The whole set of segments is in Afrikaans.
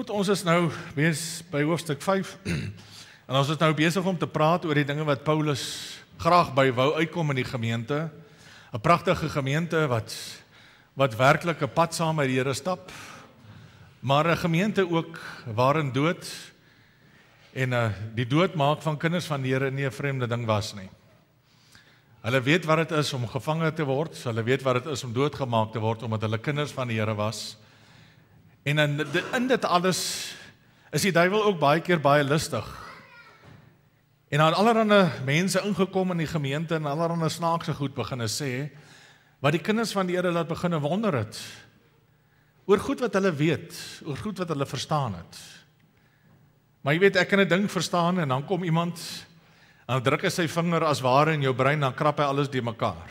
Goed, ons is nou mens by hoofstuk 5. En ons is nou besig om te praat oor die dinge wat Paulus graag by wou uitkom in die gemeente. 'n Pragtige gemeente wat wat werklik 'n pad saam met die Here stap. Maar 'n gemeente ook waarin dood en uh die dood maak van kinders van die Here nie 'n vreemde ding was nie. Hulle weet wat dit is om gevange te word, hulle weet wat dit is om doodgemaak te word omdat hulle kinders van die Here was. En in in dit alles is die duiwel ook baie keer baie lustig. En dan allerlei mense ingekom in die gemeente en allerlei snaakse goed begine sê wat die kinders van die Here laat begine wonder het oor goed wat hulle weet, oor goed wat hulle verstaan het. Maar jy weet ek kan 'n ding verstaan en dan kom iemand en dan druk hy sy vinger as ware in jou brein dan krap hy alles die mekaar.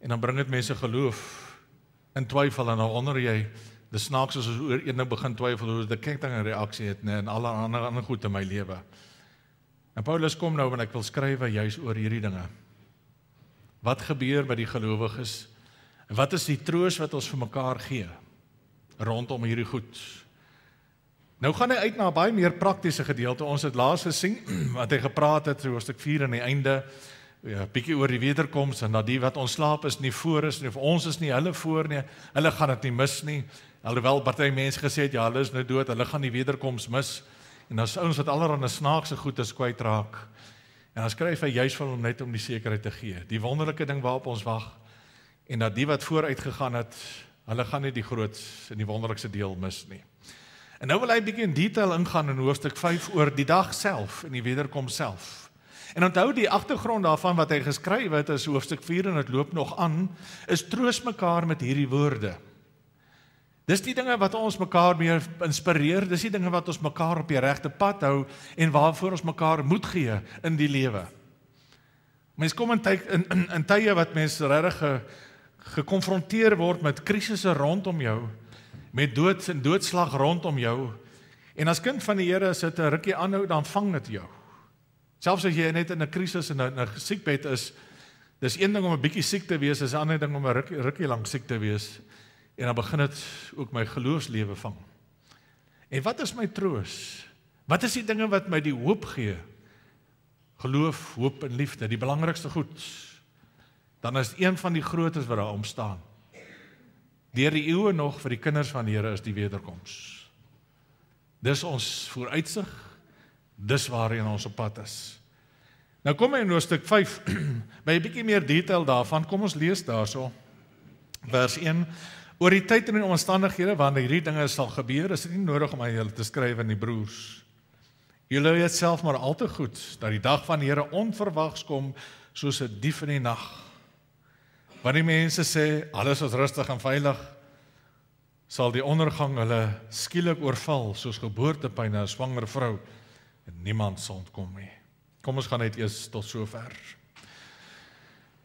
En dan bring dit mense geloof in twyfel en dan onder jy Dis snaaks as ons oor een nou begin twyfel oor die ketting en reaksie het nê nee, en al die ander ander goed in my lewe. En Paulus kom nou en ek wil skryf juis oor hierdie dinge. Wat gebeur by die gelowiges? En wat is die troos wat ons vir mekaar gee rondom hierdie goed? Nou gaan hy uit na 'n baie meer praktiese gedeelte. Ons het laas gesien wat hy gepraat het oor stuk 4 aan die einde. Ja, bietjie oor die wederkoms en dat die wat ontslaap is nie voor is nie of ons is nie hulle voor nie. Hulle gaan dit nie mis nie. Alhoewel party mense gesê het ja, hulle is nou dood, hulle gaan die wederkoms mis. En daar's ouens wat allerlei snaakse goedes kwytraak. En dan skryf hy juis van hom net om die sekerheid te gee. Die wonderlike ding waarop ons wag en dat die wat vooruit gegaan het, hulle gaan nie die groot en die wonderlikste deel mis nie. En nou wil hy bietjie in detail ingaan in hoofstuk 5 oor die dag self en die wederkoms self. En onthou die agtergrond daarvan wat hy geskryf het is hoofstuk 4 en dit loop nog aan is troos mekaar met hierdie woorde. Dis die dinge wat ons mekaar meer inspireer, dis die dinge wat ons mekaar op die regte pad hou en waarvoor ons mekaar moed gee in die lewe. Mense kom in tye in, in in tye wat mense regtig gekonfronteer word met krisisse rondom jou, met dood en doodslag rondom jou. En as kind van die Here as dit 'n rukkie aanhou, dan vang dit jou. Selfs as jy net in 'n krisis en 'n siekbed is, dis een ding om 'n bietjie siek te wees, is 'n ander ding om 'n rukkie rukkie lank siek te wees. En dan begin dit ook my geloofslewe vang. En wat is my troos? Wat is die dinge wat my die hoop gee? Geloof, hoop en liefde, die belangrikste goed. Dan is een van die grootes wat daar omstaan. Deur die eeue nog vir die kinders van die Here is die wederkoms. Dis ons vooruitsig. Dis waarheen ons op pad is. Nou kom ons in hoofstuk 5 by 'n bietjie meer detail daarvan. Kom ons lees daarso. Vers 1 oor die tyd en die omstandighede wanneer hierdie dinge sal gebeur, is dit nie nodig om aan julle te skryf aan die broers. Julle weet self maar al te goed dat die dag van die Here onverwags kom soos 'n dief in die nag. Want die mense sê alles is rustig en veilig, sal die ondergang hulle skielik oorval soos geboortepyn na 'n swanger vrou en niemand sal ontkom nie. Kom ons gaan net eers tot sover.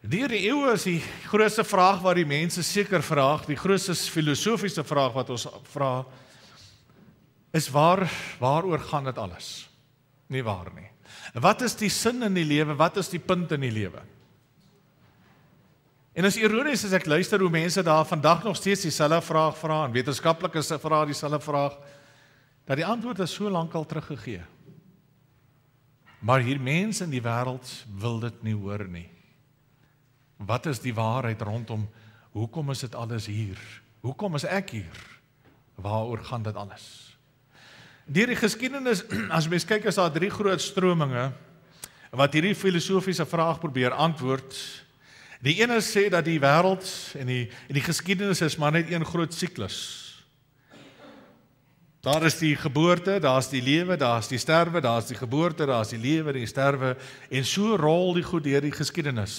Deur die eeue is die grootste vraag wat die mense seker vra, die grootste filosofiese vraag wat ons vra, is waar waaroor gaan dit alles? Nie waar nie. Wat is die sin in die lewe? Wat is die punt in die lewe? En as ironies as ek luister hoe mense daar vandag nog steeds dieselfde vraag vra en wetenskaplikes vra dieselfde vraag dat die antwoord is so lank al teruggegee. Maar hier mense in die wêreld wil dit nie hoor nie. Wat is die waarheid rondom hoekom is dit alles hier? Hoekom is ek hier? Waaroor gaan dit alles? Deur die geskiedenis as mens kyk is daar drie groot strominge wat hierdie filosofiese vraag probeer antwoord. Die ene sê dat die wêreld en die en die geskiedenis is maar net een groot siklus. Daar is die geboorte, daar's die lewe, daar's die sterwe, daar's die geboorte, daar's die lewe, die sterwe en so rol die goed deur die geskiedenis.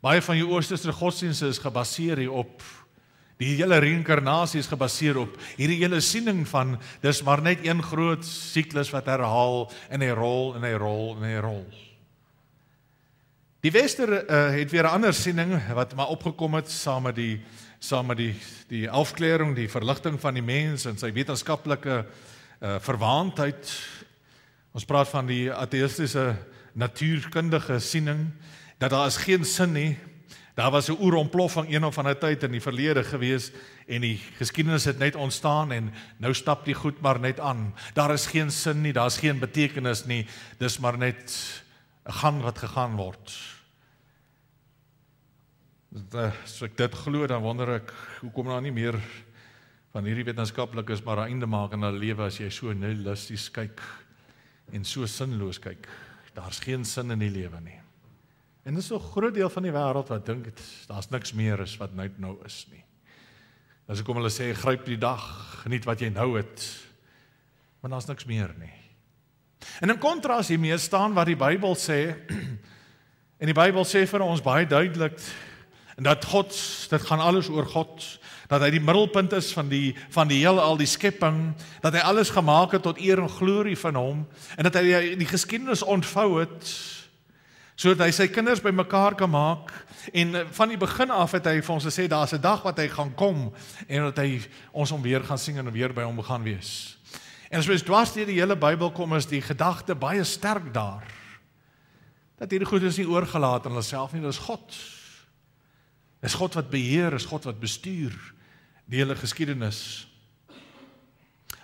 Baie van jou oosterse godsdienste is gebaseer hierop. Die hele reïnkarnasie is gebaseer op hierdie hele siening van dis maar net een groot siklus wat herhaal en hy rol en hy rol en hy rol. Die wester uh, het weer 'n ander siening wat maar opgekom het saam met die saam met die die afklaring, die verligting van die mens en sy wetenskaplike uh, eh, verwaandheid. Ons praat van die ateïstiese natuurkundige siening dat daar is geen sin nie. Daar was 'n oerontploffing een of ander tyd in die verlede gewees en die geskiedenis het net ontstaan en nou stap die goed maar net aan. Daar is geen sin nie, daar's geen betekenis nie. Dis maar net 'n gang wat gegaan word. As ek dit glo dan wonder ek hoekom daar nie meer van hierdie wetenskaplikes maar 'n einde maak aan hulle lewe as jy so nihilisties kyk en so sinloos kyk. Daar's geen sin in die lewe nie. En dis 'n groot deel van die wêreld wat dink daar's niks meer as wat nou nou is nie. As ek kom hulle sê gryp die dag, geniet wat jy nou het. Want daar's niks meer nie. En in kontras hiermee staan wat die Bybel sê en die Bybel sê vir ons baie duidelik en dat God, dit gaan alles oor God, dat hy die middelpunt is van die van die hele al die skepping, dat hy alles gemaak het tot eer en glorie van hom en dat hy die, die geskiedenis ontvou het sodat hy sy kinders bymekaar kan maak en eh, van die begin af het hy vir ons gesê daar's 'n dag wat hy gaan kom en dat hy ons om weer gaan sien en weer by hom gaan wees. En as jy dwars deur die hele Bybel kom is die gedagte baie sterk daar dat hierdie goed is nie oorgelaat aan onsself nie, dit is God. Dis God wat beheer, is God wat bestuur die hele geskiedenis.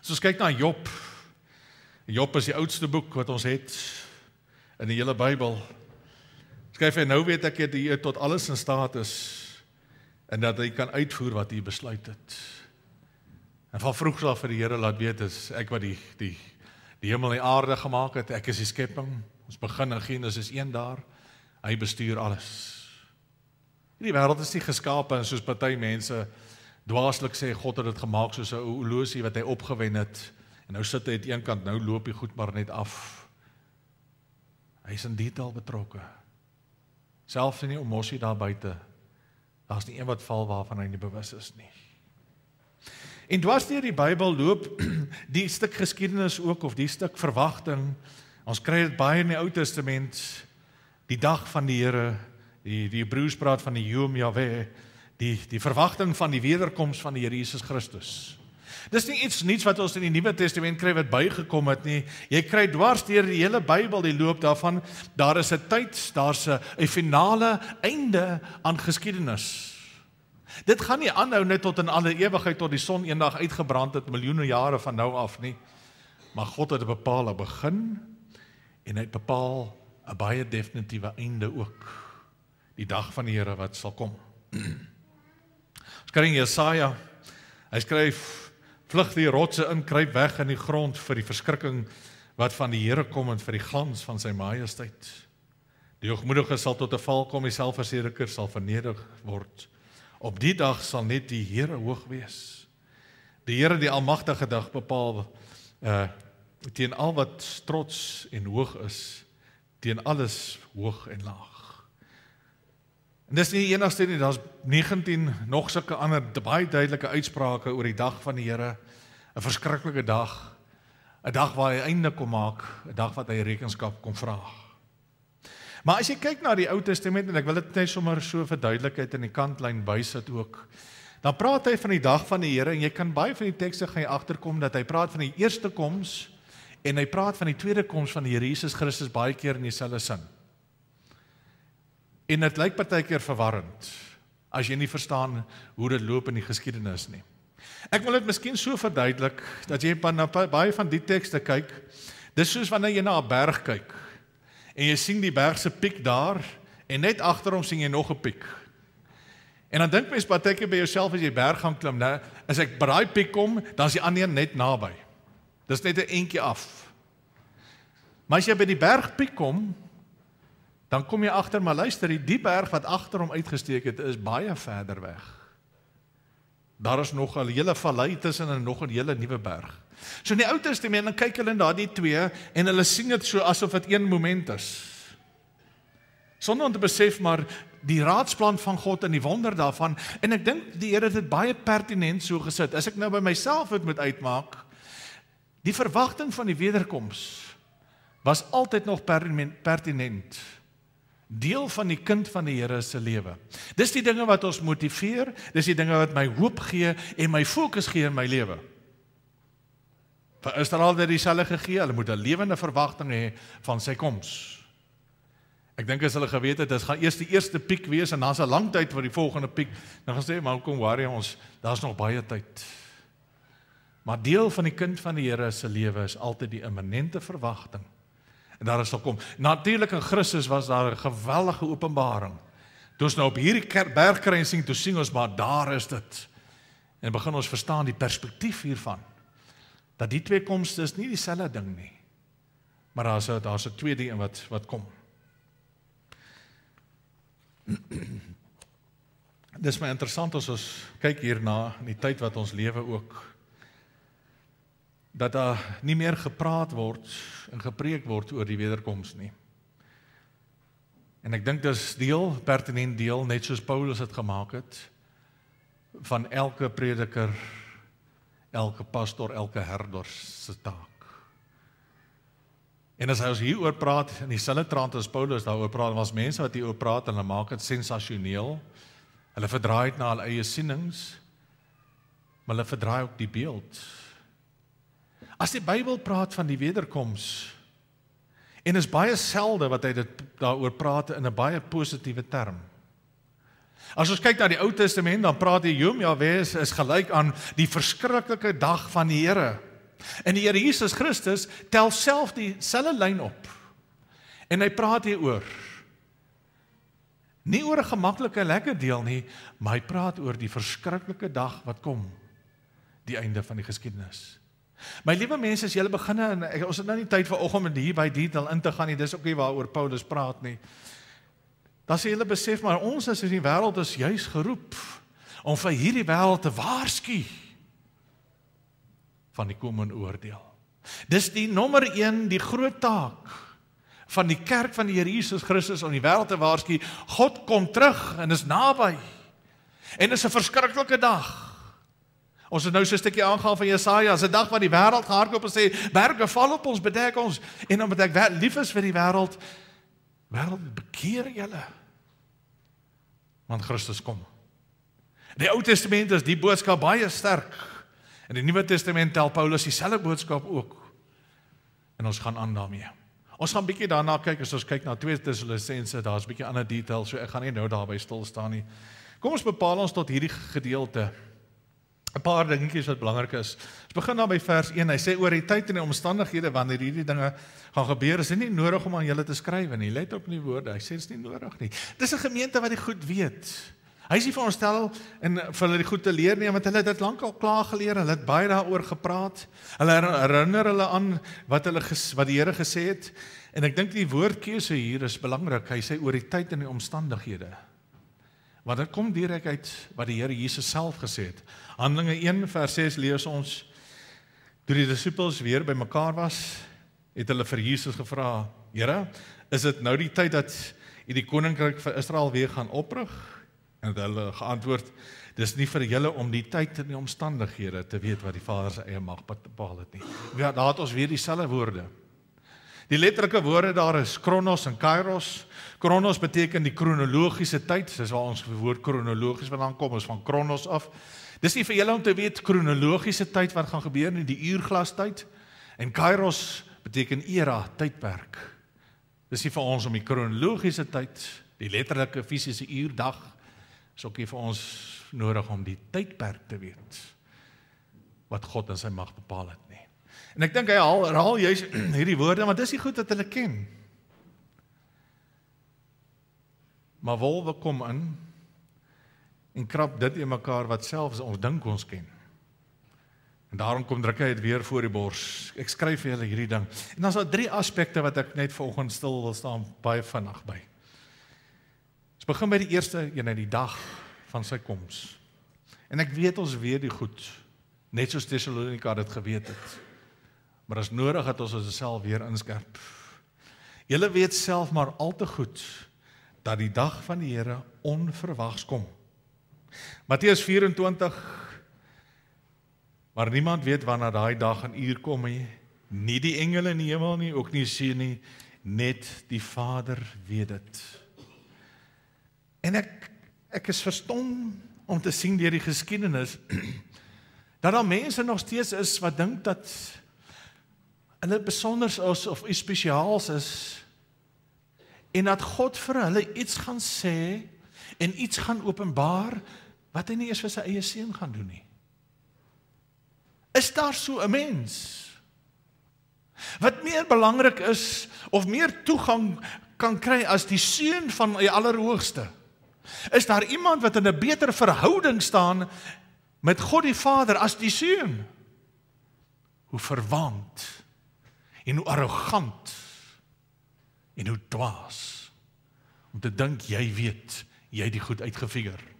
As ons kyk na Job. Job is die oudste boek wat ons het in die hele Bybel. Skryf hy nou weet ek het u tot alles in staat is en dat hy kan uitvoer wat u besluit het. En van vroeg af vir die Here laat weet is ek wat die die die hemel en aarde gemaak het. Ek is die skepping. Ons begin in Genesis 1 daar. Hy bestuur alles. Hierdie wêreld is nie geskaap en soos party mense dwaaslik sê God het dit gemaak soos 'n oulosie wat hy opgewen het en nou sit hy aan een kant nou loop hy goed maar net af. Hy is in detail betrokke selfs in die emosie daar buite daar's nie een wat val waarvan hy nie bewus is nie en dwars deur die Bybel loop die stuk geskiedenis ook of die stuk verwagting ons kry dit baie in die Ou Testament die dag van die Here die die Hebreërs praat van die Yom Yahweh die die verwagting van die wederkoms van die Here Jesus Christus Dis nie iets niets wat ons in die Nuwe Testament kry wat bygekom het nie. Jy kry dwars deur die hele Bybel die loop daarvan daar is 'n tyd, daar's 'n finale einde aan geskiedenis. Dit gaan nie aanhou net tot in alle ewigheid tot die son eendag uitgebrand het miljoene jare van nou af nie. Maar God het 'n bepaalde begin en hy het bepaal 'n baie definitiewe einde ook. Die dag van die Here wat sal kom. Skryf Jesaja. Hy skryf vlug die rotse in, kruip weg in die grond vir die verskrikking wat van die Here kom en vir die glans van sy majesteit. Die hoogmoedige sal tot 'n val kom, die selfversekerder sal vernederig word. Op die dag sal net die Here hoog wees. Die Here die almagtige dag bepaal uh teen al wat trots en hoog is, teen alles hoog en laag. En dis nie die enigste nie, daar's 19 nog sulke ander baie duidelike uitsprake oor die dag van die Here. 'n Verskriklike dag. 'n Dag waar hy einde kom maak, 'n dag wat hy rekenskap kom vra. Maar as jy kyk na die Ou Testament en ek wil dit net sommer so vir duidelikheid in die kantlyn bysit ook. Dan praat hy van die dag van die Here en jy kan baie van die tekste gaan jy agterkom dat hy praat van die eerste koms en hy praat van die tweede koms van die Here Jesus Christus baie keer in dieselfde sin. En dit lyk partykeer verwarrend as jy nie verstaan hoe dit loop in die geskiedenis nie. Ek wil dit miskien so verduidelik dat jy na baie van die tekste kyk. Dis soos wanneer jy na 'n berg kyk en jy sien die berg se piek daar en net agter hom sien jy nog 'n piek. En dan dink mens partykeer by jouself as jy berg gaan klim, né, nou, as ek by daai piek kom, dan is die ander een net naby. Dis net 'n entjie af. Maar as jy by die bergpiek kom, dan kom jy agter maar luister, die berg wat agter hom uitgesteek het is baie verder weg. Daar is nog 'n hele vallei tussen en nog 'n hele nuwe berg. So in die Ou Testament dan kyk hulle na die twee en hulle sien dit so asof dit een moment is. Sonder om te besef maar die raadsplan van God en die wonder daarvan en ek dink die Here het dit baie pertinent so gesit. As ek nou by myself dit moet uitmaak, die verwagting van die wederkoms was altyd nog pertinent. pertinent deel van die kind van die Here se lewe. Dis die dinge wat ons motiveer, dis die dinge wat my hoop gee en my fokus gee in my lewe. Is daar altyd dieselfde gegee? Hulle moet 'n lewende verwagting hê van sy koms. Ek dink as hulle geweet het dit gaan eers die eerste piek wees en dan's 'n lang tyd vir die volgende piek, dan gaan sê maar kom worry ons, daar's nog baie tyd. Maar deel van die kind van die Here se lewe is altyd die imminente verwagting en daar sal kom. Natuurlik in Christus was daar 'n geweldige openbaring. Toe ons nou op hierdie bergkruis sien, toe sien ons maar daar is dit. En begin ons verstaan die perspektief hiervan. Dat die twee komste is nie dieselfde ding nie. Maar daar's 'n daar's 'n tweede ding wat wat kom. Dis my interessant as ons kyk hierna in die tyd wat ons lewe ook dat daar nie meer gepraat word en gepreek word oor die wederkoms nie. En ek dink dis deel pertinent deel net soos Paulus dit gemaak het van elke prediker, elke pastor, elke herder se taak. En as hy hieroor praat in die Silletrant as Paulus daaroor praat, was mense wat hieroor praat en hulle maak dit sensasioneel. Hulle verdraai dit na hul eie sienings. Maar hulle verdraai ook die beeld As die Bybel praat van die wederkoms en is baie selde wat hy dit daaroor praat in 'n baie positiewe term. As ons kyk na die Ou Testament, dan praat die Yom Yahweh is gelyk aan die verskriklike dag van die Here. En die Here Jesus Christus tel self dieselfde lyn op. En hy praat hier oor nie oor 'n gemaklike lekker deel nie, maar hy praat oor die verskriklike dag wat kom, die einde van die geskiedenis. My liewe mense, as julle begin en ons het nou nie tyd vir oggend hier by detail in te gaan nie. Dis ook nie waaroor Paulus praat nie. Dan sê julle besef maar ons as in die wêreld is juis geroep om vir hierdie wêreld te waarsku van die komende oordeel. Dis die nommer 1, die groot taak van die kerk van die Here Jesus Christus om die wêreld te waarsku. God kom terug en is naby. En dis 'n verskriklike dag. Ons het nou so 'n stukkie aangehaal van Jesaja, 'n dag wat die wêreld gehardloop en sê berge val op ons, bedek ons en dan bedek wat lief is vir die wêreld. Wêreld, bekeer julle. Want Christus kom. Die Ou Testament is die boodskap baie sterk. In die Nuwe Testament tel Paulus dieselfde boodskap ook. En ons gaan aan daarmee. Ons gaan bietjie daarna kyk as ons kyk na 2 Tessalonisense, daar's bietjie ander detail, so ek gaan nie nou daarby stil staan nie. Kom ons bepaal ons tot hierdie gedeelte. 'n paar dingetjies wat belangrik is. Ons begin dan by vers 1. Hy sê oor die tyd en die omstandighede wanneer hierdie dinge gaan gebeur, is dit nie nodig om aan julle te skryf nie. Let op die woorde. Hy sê dit is nie nodig nie. Dis 'n gemeente wat dit goed weet. Hy sê vir ons stel en vir hulle die goed te leer nie, want hulle het dit lankal klaar geleer. Hulle het baie daaroor gepraat. Hulle herinner hulle aan wat hulle ges, wat die Here gesê het. En ek dink die woordkeuse hier is belangrik. Hy sê oor die tyd en die omstandighede want dit kom direk uit wat die Here Jesus self gesê het. Handelinge 1 vers 6 lees ons toe die disippels weer bymekaar was, het hulle vir Jesus gevra: "Here, is dit nou die tyd dat U die koninkryk vir Israel weer gaan oprig?" En hulle geantwoord: "Dis nie vir julle om die tyd en die omstandighede te weet wat die Vader se eie mag bepaal het nie." Ja, daar het ons weer dieselfde woorde. Die letterlike woorde daar is chronos en kairos Kronos beteken die kronologiese tyd, dis waar ons woord kronologies vandaan kom, is van Kronos af. Dis nie vir julle om te weet kronologiese tyd wat gaan gebeur in die uurglas tyd en Kairos beteken era, tydperk. Dis nie vir ons om die kronologiese tyd, die letterlike fisiese uur dag is ook nie vir ons nodig om die tydperk te weet wat God in sy mag bepaal het nie. En ek dink hy haal raal juis hierdie woorde want dis die goed wat hulle ken. Maar wolwe kom in en krap dit in mekaar wat selfs ons dink ons ken. En daarom kom druk hy dit weer voor die bors. Ek skryf vir julle hierdie ding. En dan is daar drie aspekte wat ek net vanoggend stil wil staan baie vinnig by. Ons begin by die eerste een uit die dag van sy koms. En ek weet ons weet die goed net soos Tessalonika dit geweet het. Maar as nodig het ons osself weer inskerp. Julle weet self maar al te goed dat die dag van die Here onverwags kom. Matteus 24 Maar niemand weet wanneer daai dag en uur kom nie. Nie die engele in die hemel nie, ook nie seun nie, net die Vader weet dit. En ek ek is verstom om te sien deur die geskiedenis dat daar mense nog steeds is wat dink dat hulle besonder is of spesiaals is en dat God vir hulle iets gaan sê en iets gaan openbaar wat hy nie eers vir sy eie seun gaan doen nie. Is daar so 'n mens? Wat meer belangrik is of meer toegang kan kry as die seun van die Allerhoogste? Is daar iemand wat in 'n beter verhouding staan met God die Vader as die seun? Hoe verwant en hoe arrogant en hoe dwaas om te dink jy weet jy het die goed uitgefigure.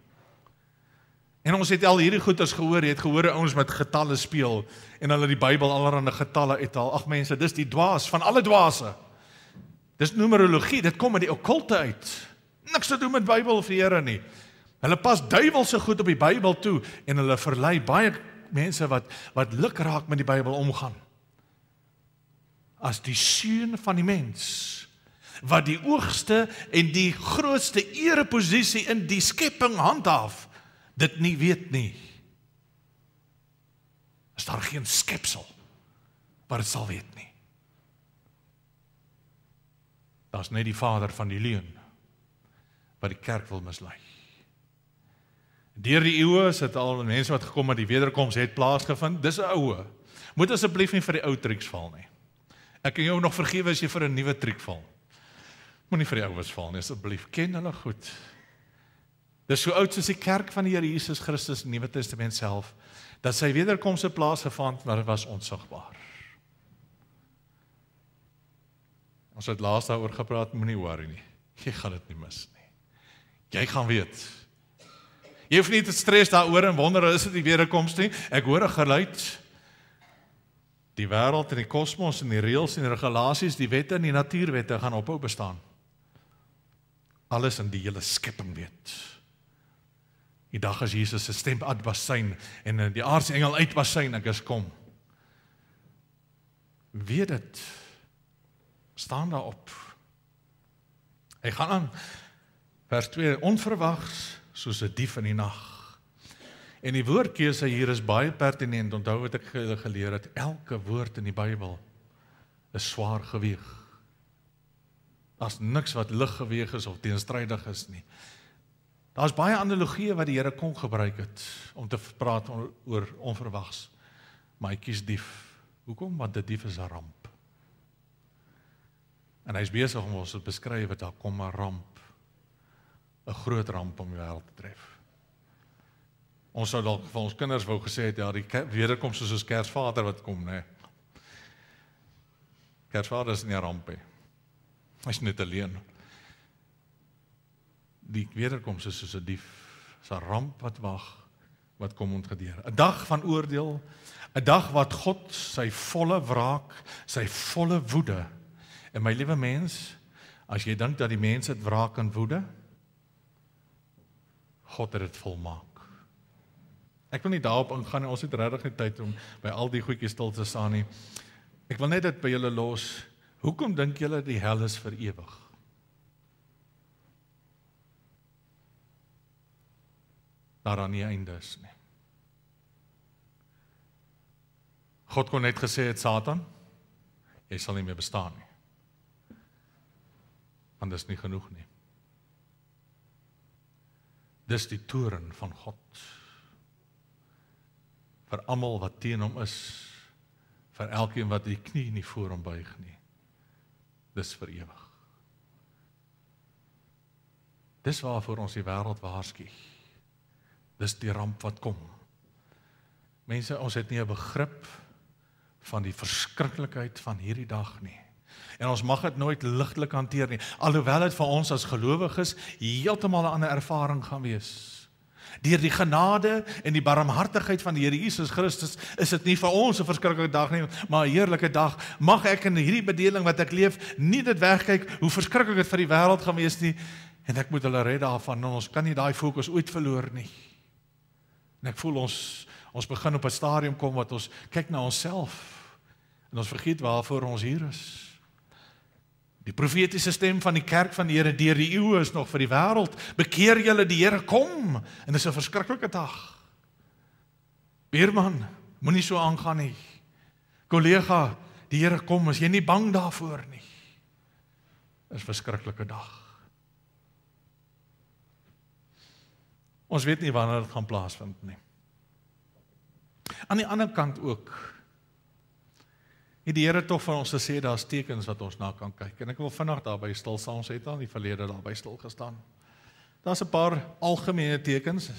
En ons het al hierdie goeters gehoor, jy het gehoor ouens met getalle speel en hulle die Bybel allerhande getalle uithaal. Ag mense, dis die dwaas van alle dwaase. Dis numerologie, dit kom uit die okkulte uit. Niks te doen met Bybel vir Here nie. Hulle pas duiwelse goed op die Bybel toe en hulle verlei baie mense wat wat luk raak met die Bybel omgaan. As die seun van die mens wat die oogste en die grootste ereposisie in die skepping handhaaf, dit nie weet nie. Is daar geen skepsel wat dit sal weet nie. Daar's net die Vader van die leuen wat die kerk wil mislei. Deur die eeue is dit al mense wat gekom het die wederkoms het plaasgevind. Dis 'n oue. Moet asseblief nie vir die ou triks val nie. Ek kan jou nog vergewe as jy vir 'n nuwe triek val. Moenie vir die ouers val nie asseblief. Ken hulle goed. Dis so oud soos die kerk van die Here Jesus Christus in die Nuwe Testament self dat sy wederkoms se plaas gevind maar dit was onsigbaar. Ons het laas daaroor gepraat, moenie worry nie. Jy gaan dit nie mis nie. Jy gaan weet. Jy hoef nie te stres daaroor en wonder is dit die wederkoms nie. Ek hoor 'n geluid. Die wêreld en die kosmos en die reëls en regulasies, die wette en die natuurwette gaan ophou bestaan alles in die hele skepping weet. Die dag as Jesus se stem uit was syn en eh, die aardse engel uit was syn, ek is kom. Weet dit staan daar op. Hy gaan aan vers 2 onverwags soos 'n dief in die nag. En die woordkeuse hier is baie pertinent. Onthou wat ek geleer het, elke woord in die Bybel is swaar geweg. Daar's niks wat lig geweeg is of teenstrydig is nie. Daar's baie analogieë wat die Here kon gebruik het om te praat oor onverwags. Maar hy kies dief. Hoekom? Want die dief is 'n ramp. En hy's besig om ons te beskryf dat daar kom 'n ramp. 'n Groot ramp om die wêreld te tref. Ons sou dalk vir ons kinders wou gesê het ja, die wederkoms soos ons Kersvader wat kom, né? Nee. Kersvader is nie 'n ramp nie. Hy's net alleen. Die wederkoms is soos 'n dief, 'n ramp wat wag, wat kom ontgedeer. 'n Dag van oordeel, 'n dag wat God sy volle wraak, sy volle woede. En my liewe mens, as jy dink dat die mens dit wraak en woede, God het dit volmaak. Ek wil nie daarop ingaan nie. Ons het regtig nie tyd om by al die goedjies stil te staan nie. Ek wil net dit by julle los. Hoekom dink julle die hel is vir ewig? Daar aan die einde is nie. God kon net gesê het Satan, jy sal nie meer bestaan nie. Want dit is nie genoeg nie. Dis die toren van God. Vir almal wat teen hom is, vir elkeen wat die knie nie voor hom buig nie dis vir ewig. Dis waarvoor ons die wêreld waarsku. Dis die ramp wat kom. Mense, ons het nie 'n begrip van die verskriklikheid van hierdie dag nie. En ons mag dit nooit ligtelik hanteer nie, alhoewel dit vir ons as gelowiges heeltemal 'n ander ervaring gaan wees. Deur die genade en die barmhartigheid van die Here Jesus Christus is dit nie vir ons 'n verskriklike dag nie, maar 'n heerlike dag. Mag ek in hierdie bedeling wat ek leef nie dit wegkyk hoe verskriklik dit vir die wêreld gaan wees nie en ek moet hulle red daarvan. En nou, ons kan nie daai fokus ooit verloor nie. En ek voel ons ons begin op 'n stadium kom wat ons kyk na onsself en ons vergeet waarvoor ons hier is. Die profetiese stem van die kerk van die Here deur die eeue is nog vir die wêreld. Bekeer julle, die Here kom. En dit is 'n verskriklike dag. Buurman, moenie so aangaan nie. Kollega, die Here kom, as jy nie bang daarvoor nie. Is 'n verskriklike dag. Ons weet nie wanneer dit gaan plaasvind nie. Aan die ander kant ook het die Here tog vir ons gesê daar's tekens wat ons na kan kyk. En ek wil vanaand daarby stil staan. Ons het al die verlede daarby stil gestaan. Daar's 'n paar algemene tekens.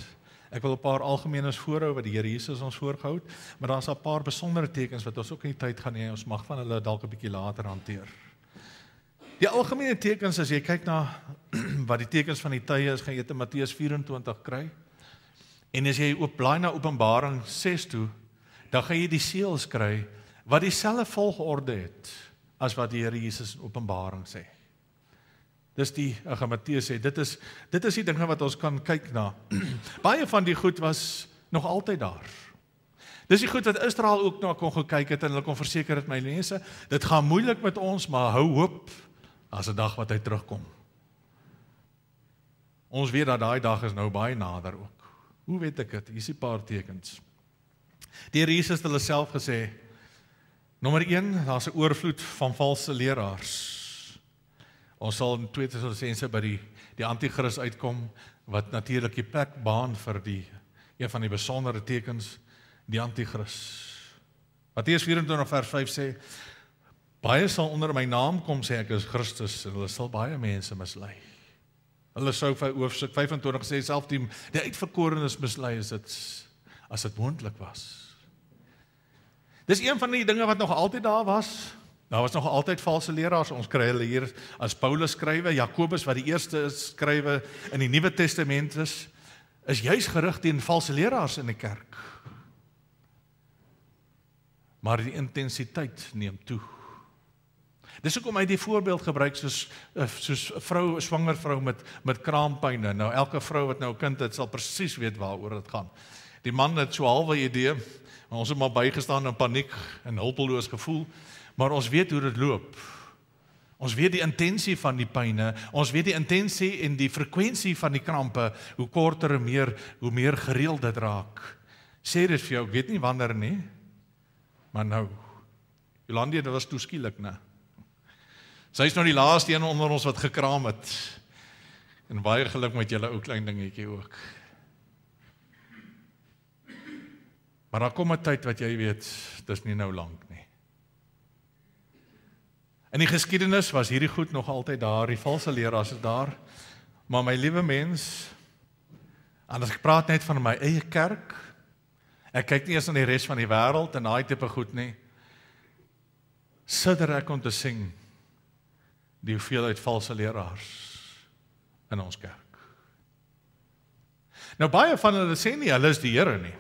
Ek wil 'n paar algemeenes voorhou wat die Here Jesus ons voorgehou het, maar daar's 'n paar besondere tekens wat ons ook in die tyd gaan hê ons mag van hulle dalk 'n bietjie later hanteer. Die algemene tekens as jy kyk na wat die tekens van die tye is, gaan jy te Matteus 24 kry. En as jy oop blaai na Openbaring 6 toe, dan gaan jy die seels kry wat dieselfde volgorde het as wat die Here Jesus in Openbaring sê. Dis die eh, ag Mattheus sê dit is dit is die ding wat ons kan kyk na. Baie van die goed was nog altyd daar. Dis die goed wat Israel ook na kon gekyk het en hulle kon verseker het my mense, dit gaan moeilik met ons, maar hou hoop as 'n dag wat hy terugkom. Ons weet dat daai dag is nou baie nader ook. Hoe weet ek dit? Hier is 'n paar tekens. Die Here Jesus het hulle self gesê, Nommer 1, daar's 'n oorvloed van valse leraars. Ons sal in 2 Tessalonisense by die die anti-kris uitkom wat natuurlik die plek baan vir die een van die besondere tekens die anti-kris. Matteus 24 vers 5 sê baie sal onder my naam kom sê ek is Christus en hulle sal baie mense mislei. Hulle sou vir hoofstuk 25 sê self die die uitverkorenes mislei is dit as dit moontlik was. Dis een van die dinge wat nog altyd daar was. Daar was nog altyd valse leraars. Ons kry hulle hier as Paulus skrywe, Jakobus wat die eerste skrywe in die Nuwe Testament is, is juis gerig teen valse leraars in die kerk. Maar die intensiteit neem toe. Dis hoekom hy die voorbeeld gebruik soos eh, soos 'n vrou, 'n swanger vrou met met kraampynne. Nou elke vrou wat nou 'n kind het, sal presies weet waaroor dit gaan. Die man het so halfe idee, En ons het maar bygestaan in paniek en hulpeloos gevoel, maar ons weet hoe dit loop. Ons weet die intensie van die pyne, ons weet die intensie en die frekwensie van die krampe, hoe korter en meer, hoe meer gereeld dit raak. Sê dit vir jou, ek weet nie wanneer nie. Maar nou. Jolande, dit was toeskielik, né? Sy's nou die laaste een onder ons wat gekraam het. En baie geluk met julle ou klein dingetjie ook. Maar daar kom 'n tyd wat jy weet, dis nie nou lank nie. In die geskiedenis was hierdie goed nog altyd daar, die valse leraars is daar. Maar my liewe mens, anders ek praat net van my eie kerk. Ek kyk nie eens na die res van die wêreld en daai tipe goed nie. Sidder ek om te sing die hoeveelheid valse leraars in ons kerk. Nou baie van hulle sê nie hulle is die Here nie.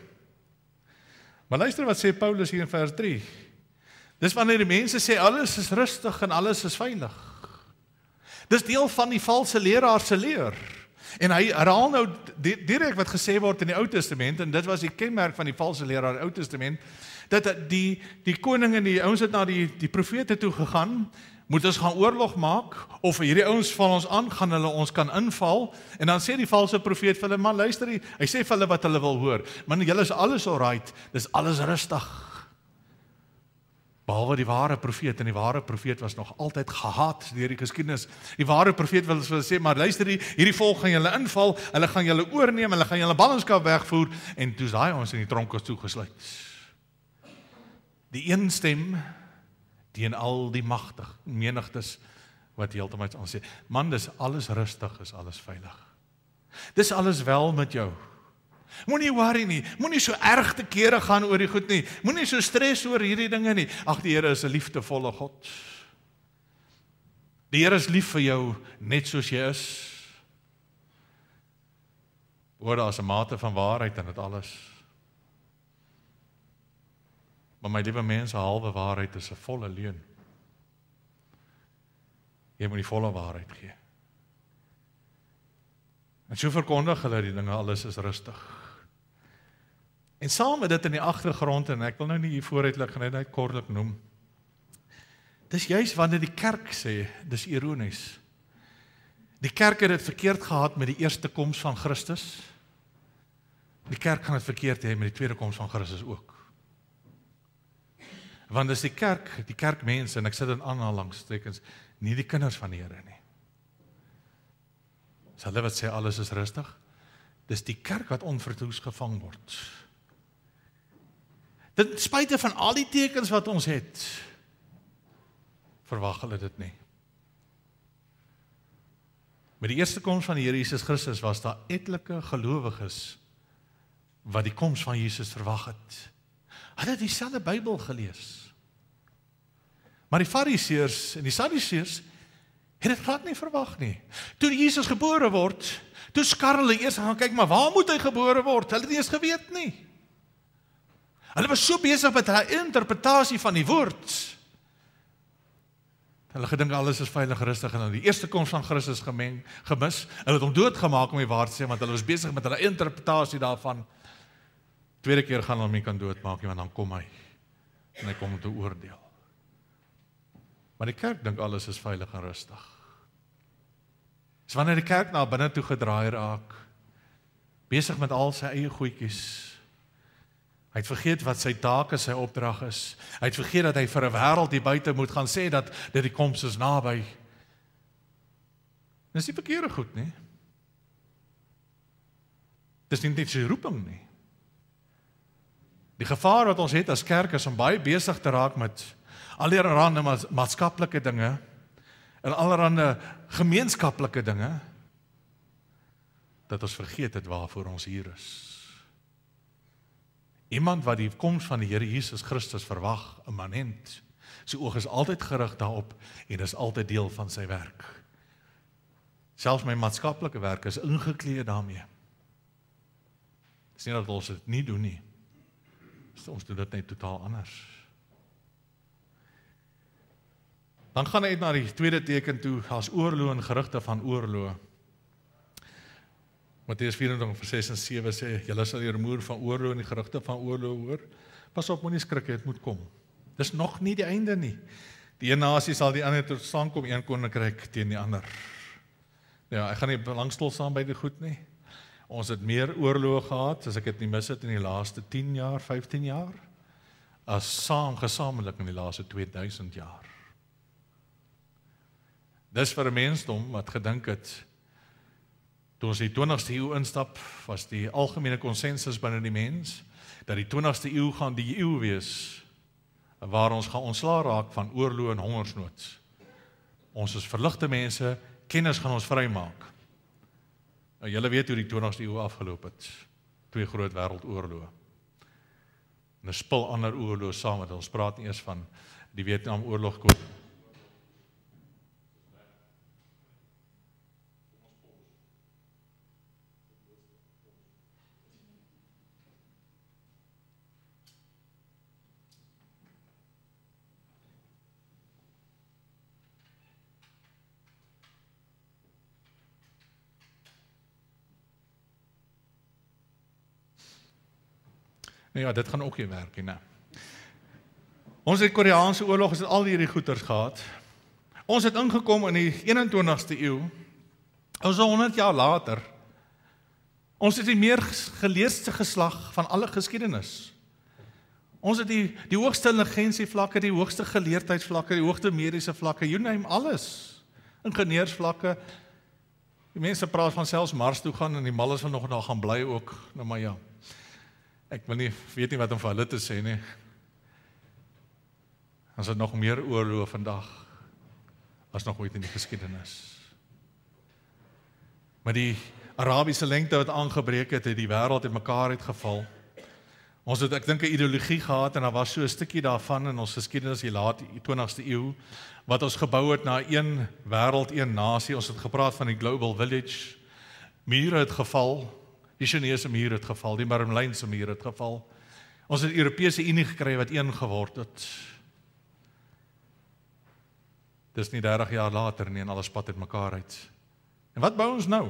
Maar luister wat sê Paulus hier in vers 3. Dis wanneer die mense sê alles is rustig en alles is veilig. Dis deel van die valse leraar se leer. En hy herhaal nou direk wat gesê word in die Ou Testament en dit was die kenmerk van die valse leraar in die Ou Testament dat die die koning en die ouens het na die die profete toe gegaan moet ons gaan oorlog maak of hierdie ouens van ons aan gaan hulle ons kan inval en dan sê die valse profeet vir hulle man luister hy sê vir hulle wat hulle wil hoor man julle is alles alright dis alles rustig behalwe die ware profeet en die ware profeet was nog altyd gehaat deur die geskiedenis die ware profeet wil vir hulle sê maar luister hierdie volk gaan julle inval hulle gaan julle oorneem hulle gaan julle ballingskap wegvoer en toe's daai ons in die tronke toegesluit die een stem teen al die magtig menigtes wat heeltemal aan sê. Man, dis alles rustig, is alles veilig. Dis alles wel met jou. Moenie worry nie. Moenie so erg te kere gaan oor die goed nie. Moenie so stres oor hierdie dinge nie. Ag die Here is 'n liefdevolle God. Die Here is lief vir jou net soos jy is. Oor daar's 'n mate van waarheid in dit alles. Maar my liewe mense, halwe waarheid is 'n volle leuen. Jy moet die volle waarheid gee. En so verkondig hulle die dinge alles is rustig. En saam met dit in die agtergrond en ek wil nou nie hier vooruitlik gaan net kortlik noem. Dis juis wanneer die kerk sê, dis ironies. Die kerk het dit verkeerd gehad met die eerste koms van Christus. Die kerk gaan dit verkeerd hê met die tweede koms van Christus ook. Want dis die kerk, die kerkmense en ek sit in aanhalingstekens, nie die kinders van die Here nie. Sal hulle wat sê alles is rustig? Dis die kerk wat onvertoes gevang word. Ten spyte van al die tekens wat ons het, verwag hulle dit nie. Met die eerste koms van die Here Jesus Christus was daar etlike gelowiges wat die koms van Jesus verwag het. Hulle het dieselfde Bybel gelees. Maar die Fariseërs en die Sadduseërs het dit glad nie verwag nie. Toe Jesus gebore word, toe skarrel hulle eers gaan kyk maar waar moet hy gebore word? Hulle het nie eens geweet nie. Hulle was so besig met hulle interpretasie van die woord. Hulle gedink alles is veilig rustig en dan die eerste koms van Christus gemeng gemis. Hulle het hom doodgemaak om die waarheid te sê want hulle was besig met hulle interpretasie daarvan. Tweede keer gaan hom nie kan doodmaak nie want dan kom hy en hy kom om te oordeel. Maar die kerk dink alles is veilig en rustig. Dis wanneer die kerk na binne toe gedraai raak besig met al sy eie goedjies. Hy het vergeet wat sy taak en sy opdrag is. Hy het vergeet dat hy vir 'n wêreld hier buite moet gaan sê dat dit die koms is naby. Dis nie verkeerde goed nie. Dis nie net sy roeping nie. Die gevaar wat ons het as kerk is om baie besig te raak met allerlei ma maatskaplike dinge en allerlei gemeenskaplike dinge dat ons vergeet het waarvoor ons hier is. Iemand wat die koms van die Here Jesus Christus verwag, immanent. Sy oog is altyd gerig daarop en dis altyd deel van sy werk. Selfs my maatskaplike werk is ingekleed daarmee. Dis nie dat ons dit nie doen nie Ons doen dit net totaal anders. Dan gaan hy net na die tweede teken toe, as oorloë en gerugte van oorloë. Matteus 24:6 en 7 sê: "Julle sal die rumoer van oorloë en die gerugte van oorloë hoor. Pas op, moenie skrik hê, dit moet kom. Dis nog nie die einde nie. Die een nasie sal die ander tot saamkom een koninkryk teen die ander." Ja, ek gaan nie belangstel saam by die goed nie. Ons het meer oorlog gehad, as ek dit nie mis het in die laaste 10 jaar, 15 jaar as saam gesamentlik in die laaste 2000 jaar. Dis vir 'n mensdom wat gedink het toe ons die 20ste eeu instap, was die algemene konsensus binne die mens dat die 20ste eeu gaan die eeu wees waar ons gaan ontslaa raak van oorlog en hongersnood. Ons is verligte mense, kennis gaan ons vrymaak. Nou julle weet hoe die 20ste eeu afgeloop het. Twee groot wêreldoorloë. En 'n spul ander oorloë saam met ons praat nie eers van die Vietnamoorlog kom nie. Nou ja, dit gaan ook nie werk nie, né? Ons het Koreaanse oorlog en al hierdie goeters gehad. Ons het ingekom in die 21ste eeu. Ons is 100 jaar later. Ons is die meer geleesde geslag van alle geskiedenis. Ons het die die hoogste intelligensievlakke, die hoogste geleerdheidsvlakke, die hoogste mediese vlakke, you name alles. Ingenieursvlakke. Die mense praat van selfs Mars toe gaan en die malles wil nog daar gaan bly ook, nou maar ja. Ek wil nie weet nie wat om vir hulle te sê nie. Ons het nog meer oorlog vandag as nog ooit in die geskiedenis. Maar die Arabiese lengte wat aangebreek het, het die wêreld in mekaar uitgeval. Ons het ek dink 'n ideologie gehad en daar was so 'n stukkie daarvan in ons geskiedenis die laat 20ste eeu wat ons gebou het na een wêreld, een nasie. Ons het gepraat van die global village. Mure het geval. Die Chinese muur het geval, die Berlynse muur het geval. Ons het Europese Unie gekry wat een geword het. Dis nie 30 jaar later nie en alles pad uit mekaar uit. En wat bou ons nou?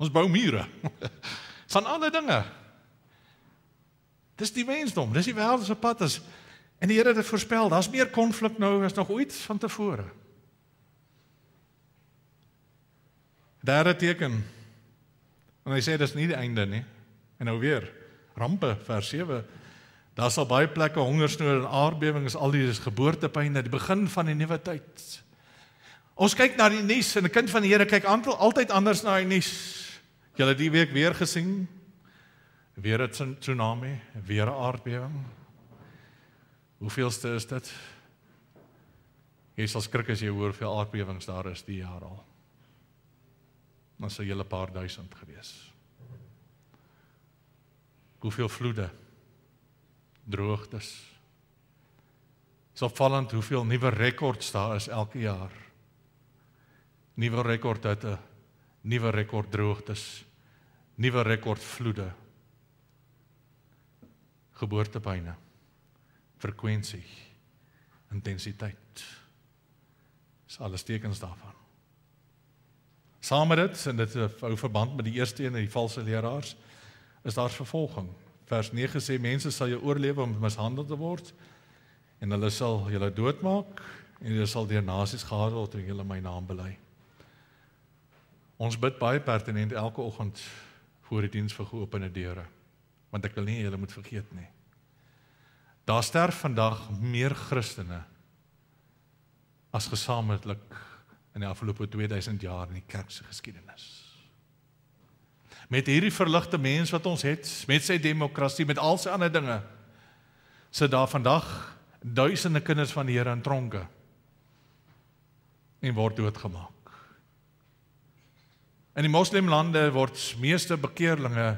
Ons bou mure. Van alle dinge. Dis die mensdom, dis die wêreld se pad as en die Here het dit voorspel, daar's meer konflik nou as nog ooit van tevore. Daar het teken En hy sê dis nie die einde nie. En nou weer rampe vers 7. Daar sal baie plekke hongersnood en aardbewings al die geboortepyn na die begin van die nuwe tyd. Ons kyk na die nuus en 'n kind van die Here kyk altyd altyd anders na die nuus. Julle die week weer gesien? Weer 'n tsunami, weer 'n aardbewing. Hoeveelste is dit? Jy sal skrik as jy hoor hoeveel aardbewings daar is die jaar al dan sou jy 'n paar duisend gewees. Hoeveel vloede, droogtes. Dis opvallend hoeveel nuwe rekords daar is elke jaar. Nuwe rekord dat 'n nuwe rekord droogtes, nuwe rekord vloede. Geboortepyne. Frekwensie. Intensiteit. Dis alles tekens daarvan. Saam met dit en dit eh, hou verband met die eerste een en die valse leraars is daar vervolging. Vers 9 sê mense sal jou oorlewe om mishandel te word en hulle sal julle doodmaak en jy sal deur nasies gehaat word en hulle my naam bely. Ons bid baie pertinent elke oggend voor die diens vir geopende deure want ek wil nie julle moet vergeet nie. Daar sterf vandag meer Christene as gesamentlik in die afgelope 2000 jaar in die kerk se geskiedenis. Met hierdie verligte mens wat ons het, met sy demokrasie, met al sy ander dinge, sit daar vandag duisende kinders van die Here in tronke en word doodgemaak. In die moslimlande word meeste bekeerlinge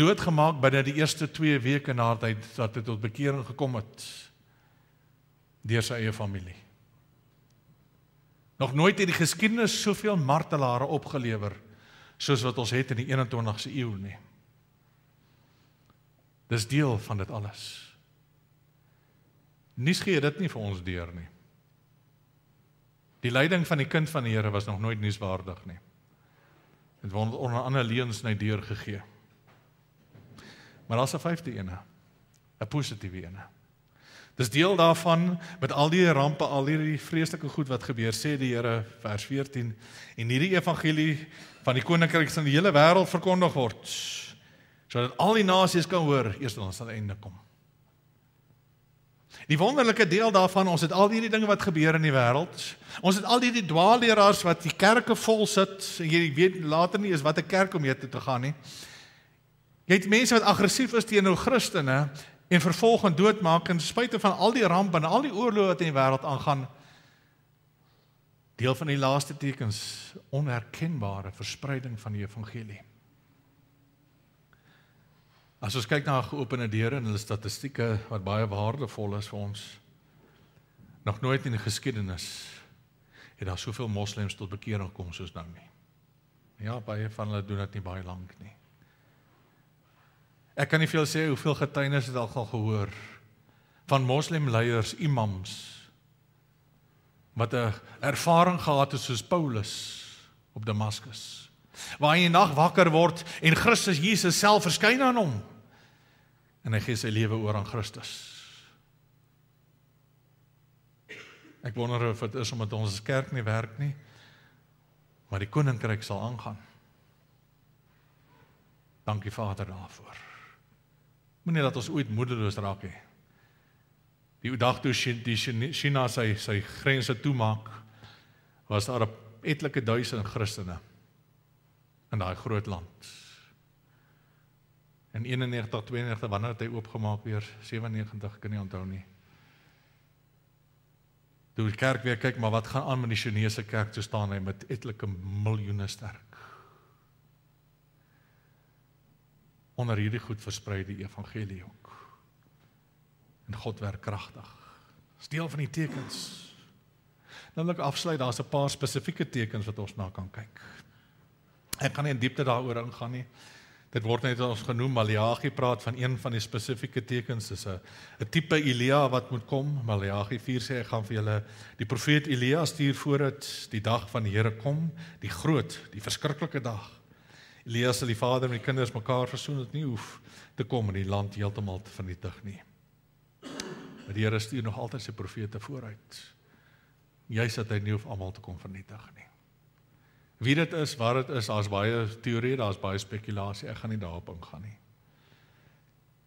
doodgemaak binne die eerste 2 weke nadat hy tot bekering gekom het deur sy eie familie. Nog nooit het die geskiedenis soveel martelare opgelewer soos wat ons het in die 21ste eeu nie. Dis deel van dit alles. Nuus gee dit nie vir ons deur nie. Die leiding van die kind van die Here was nog nooit nuuswaardig nie. Dit word onder ander leuns net deurgegee. Maar daar's 'n vyfde een, 'n positiewe een. Dis deel daarvan met al die rampe, al hierdie vreeslike goed wat gebeur, sê die Here vers 14 en hierdie evangelie van die koninkryk sal in die hele wêreld verkondig word sodat al die nasies kan hoor eers dan sal einde kom. Die wonderlike deel daarvan, ons het al hierdie dinge wat gebeur in die wêreld. Ons het al hierdie dwaalleraars wat die kerke vol sit en jy weet later nie is wat 'n kerk om hier te, te gaan nie. Jy het mense wat aggressief is teenoor Christene en vervolg en doodmaak en spite van al die rampe en al die oorloë wat in die wêreld aangaan deel van die laaste tekens onherkenbare verspreiding van die evangelie. As ons kyk na geopende deure en hulle statistieke wat baie waardevol is vir ons nog nooit in die geskiedenis het daar soveel moslems tot bekering gekom soos nou nie. Ja, baie van hulle doen dit nie baie lank nie. Ek kan nie veel sê hoeveel getuienisse het al gaan gehoor van moslem leiers, imams wat 'n ervaring gehad het soos Paulus op Damaskus. Waar hy in die nag wakker word en Christus Jesus self verskyn aan hom en hy gee sy lewe oor aan Christus. Ek wonder of dit is omdat ons kerk nie werk nie, maar die koninkryk sal aangaan. Dankie Vader daarvoor. Nou Moenie dat ons ooit moedeloos raak nie. Die dag toe China sy sy grense toemaak was daar etlike duisende Christene in daai groot land. In 91 92 wanneer het hy oopgemaak weer 97 kan nie onthou nie. Toe die kerk weer kyk maar wat gaan aan met die Chinese kerk toe staan hy met etlike miljoene sterk. onder hierdie goed verspreide evangelie ook. En God werk kragtig. Dis deel van die tekens. Nou net afsluit, daar's 'n paar spesifieke tekens wat ons na kan kyk. Ek gaan nie in diepte daaroor ingaan nie. Dit word net ons genoem Malagi praat van een van die spesifieke tekens, dis 'n 'n tipe Elia wat moet kom. Malagi 4 sê ek gaan vir julle die profeet Elia stuur voordat die dag van die Here kom, die groot, die verskriklike dag Lea sal die vader en die kinders mekaar versoen het nie hoef te kom in die land heeltemal te vernietig nie. Maar die Here stuur nog altyd sy profete vooruit. Juist dat hy nie hoef almal te kom vernietig nie. Wie dit is, waar dit is, daar's baie teorieë, daar's baie spekulasie. Ek gaan nie daarop ingaan nie.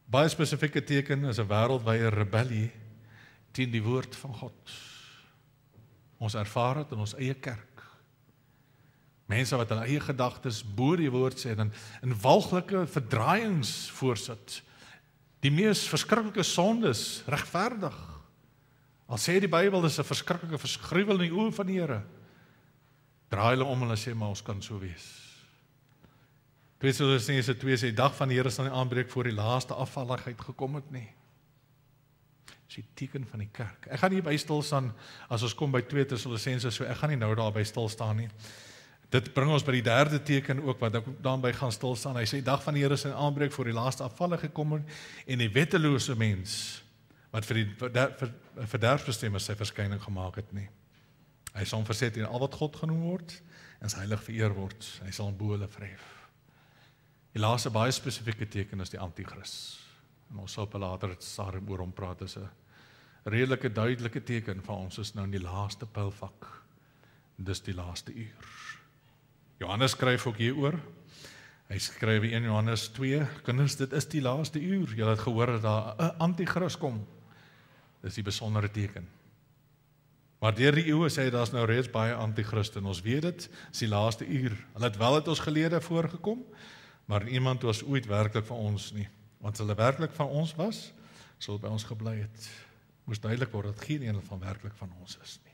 Baie spesifieke teken is 'n wêreldwye rebellie teen die woord van God. Ons ervaar dit in ons eie kerk mense wat hulle eie gedagtes bo die woord sê dan in walglike verdraaiings voorsit die mees verskriklike sondes regverdig al sê die Bybel dis 'n verskriklike verskriwel in die oë van die Here draai hulle om en hulle sê maar ons kan so wees Petrus sê dit is die dag van die Here sal nie aanbreek voor die laaste afvalligheid gekom het nie is die teken van die kerk ek gaan nie by stil staan as ons kom by 2 Tessalonisense so ek gaan nie nou daar by stil staan nie Dit bring ons by die derde teken ook wat daarby gaan stil staan. Hy sê dag van die Here se aanbreek voor die laaste afvalle gekom en die wettelose mens wat vir die verderfbestemmer sy verskyning gemaak het nie. Hy sal verset en al wat God genoem word en heilig vereer word, hy sal in boele vref. Die laaste baie spesifieke teken is die anti-kris. En ons sal op 'n later stadium oor hom praat as 'n redelike duidelike teken van ons is nou in die laaste pylvak. Dis die laaste uur. Johannes skryf ook hieroor. Hy skryf in 1 Johannes 2: Kinders, dit is die laaste uur. Julle het gehoor dat daar 'n anti-kris kom. Dis die besondere teken. Maar deur die eeue sê hy daar's nou reeds baie anti-kristen. Ons weet dit, dis die laaste uur. Hulle het wel uit ons gelede voorgekom, maar niemand was ooit werklik vir ons nie. Want as hulle werklik van ons was, sou hulle by ons gebly het. Moes duidelik word dat geen een van werklik van ons is nie.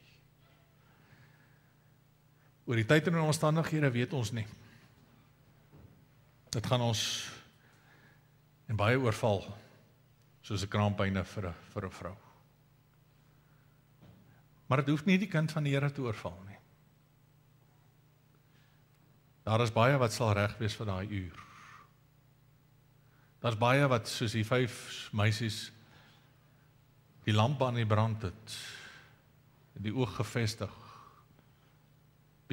Oor die tyd en die omstandighede weet ons nie. Dit gaan ons en baie oorval soos 'n kraampyne vir 'n vir 'n vrou. Maar dit hoef nie die kind van die Here te oorval nie. Daar is baie wat sal reg wees vir daai uur. Daar's baie wat soos die vyf meisies die lamp aan die brand het. Die oog gefestig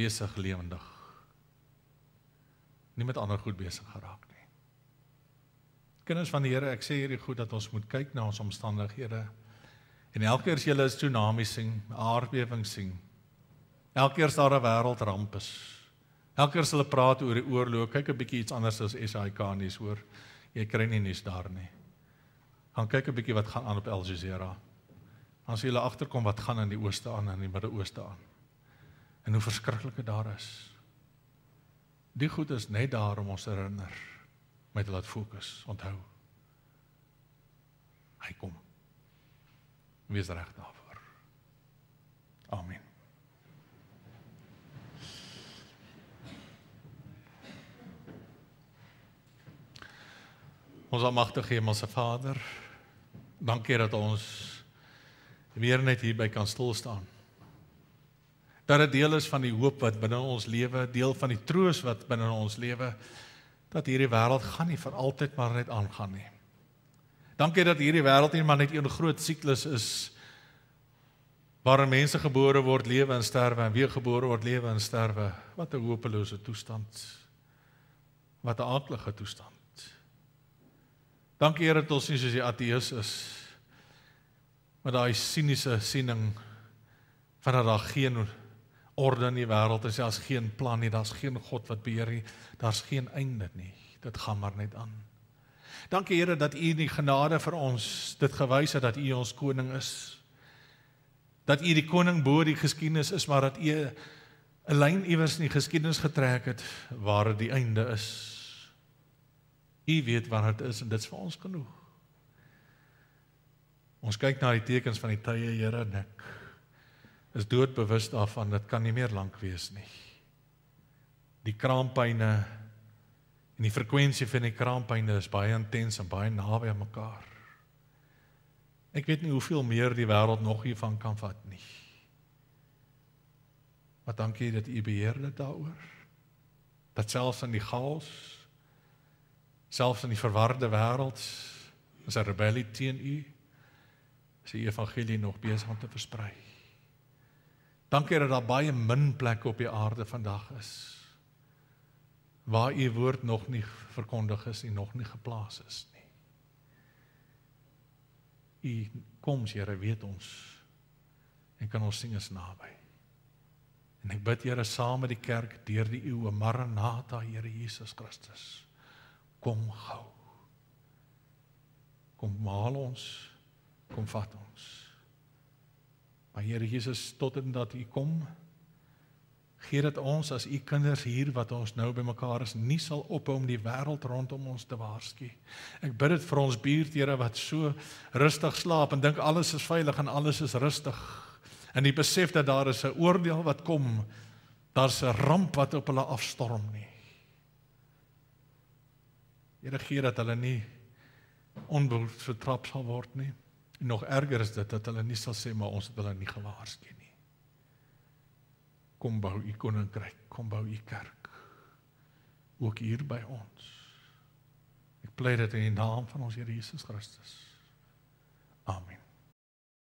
besig lewendig. Nie met ander goed besig geraak nie. Kinders van die Here, ek sê hierdie goed dat ons moet kyk na ons omstandighede. En elke keer as jy 'n tsunami sien, 'n aardbewing sien, elke keer as daar 'n wêreldramp is, elke keer as hulle praat oor die oorlog, kyk 'n bietjie iets anders as SAK nuus hoor. Jy kry nie nuus daar nie. Gaan kyk 'n bietjie wat gaan aan op Al Jazeera. Ons sien hulle agterkom wat gaan in die ooste aan en in die Midde-Ooste aan en hoe verskriklik dit daar is. Die goed is net daar om ons herinner met laat fokus, onthou. Hy kom. Wees reg daarvoor. Amen. Ons almagtige Hemelse Vader, dankie dat ons weer net hier by kan stil staan dat dit deel is van die hoop wat binne ons lewe, deel van die troos wat binne ons lewe dat hierdie wêreld gaan nie vir altyd maar net aangaan nie. Dankie dat hierdie wêreld nie maar net een groot siklus is waar mense gebore word, lewe en sterwe en weer gebore word, lewe en sterwe. Wat 'n hopelose toestand. Wat 'n aardige toestand. Dankie Here dat ons nie soos die ateëës is met daai siniese siening van dat daar geen orde in die wêreld is as geen plan nie, daar's geen God wat beheer nie, daar's geen einde nie. Dit gaan maar net aan. Dankie Here dat U in genade vir ons dit gewys het dat U ons koning is. Dat U die koning bo die geskiedenis is, maar dat U 'n lyn iewers in die geskiedenis getrek het waar dit die einde is. U weet wanneer dit is en dit's vir ons genoeg. Ons kyk na die tekens van die tye, Here, en ek is doodbewus daarvan dit kan nie meer lank wees nie. Die kraampyne en die frekwensie van die kraampyne is baie intens en baie naby aan mekaar. Ek weet nie hoeveel meer die wêreld nog hiervan kan vat nie. Maar dankie dat U beheer dit daaroor. Dat selfs in die chaos, selfs in die verwarde wêreld, is 'n rebellie teen U. Is die evangelie nog besig om te versprei? Dankie dat daar baie min plekke op die aarde vandag is waar u woord nog nie verkondig is en nog nie geplaas is nie. U kom, Here, weet ons en kan ons sien is naby. En ek bid Here saam met die kerk deur die eeue Maranatha Here Jesus Christus. Kom gou. Kom haal ons. Kom vat ons. Maar Here Jesus, tot en dat U kom, gee dat ons as U kinders hier wat ons nou bymekaar is, nie sal ophou om die wêreld rondom ons te waarsku. Ek bid dit vir ons buurt, Here, wat so rustig slaap en dink alles is veilig en alles is rustig. En die besef dat daar is 'n oordeel wat kom. Daar's 'n ramp wat op hulle afstorm nie. Here gee dat hulle nie onbehoeds vertrap sal word nie. En nog erger is dit dat hulle nie sal sê maar ons het hulle nie gewaarsku nie. Kom bou u koninkryk, kom bou u kerk. Ook hier by ons. Ek pleit dit in die naam van ons Here Jesus Christus. Amen.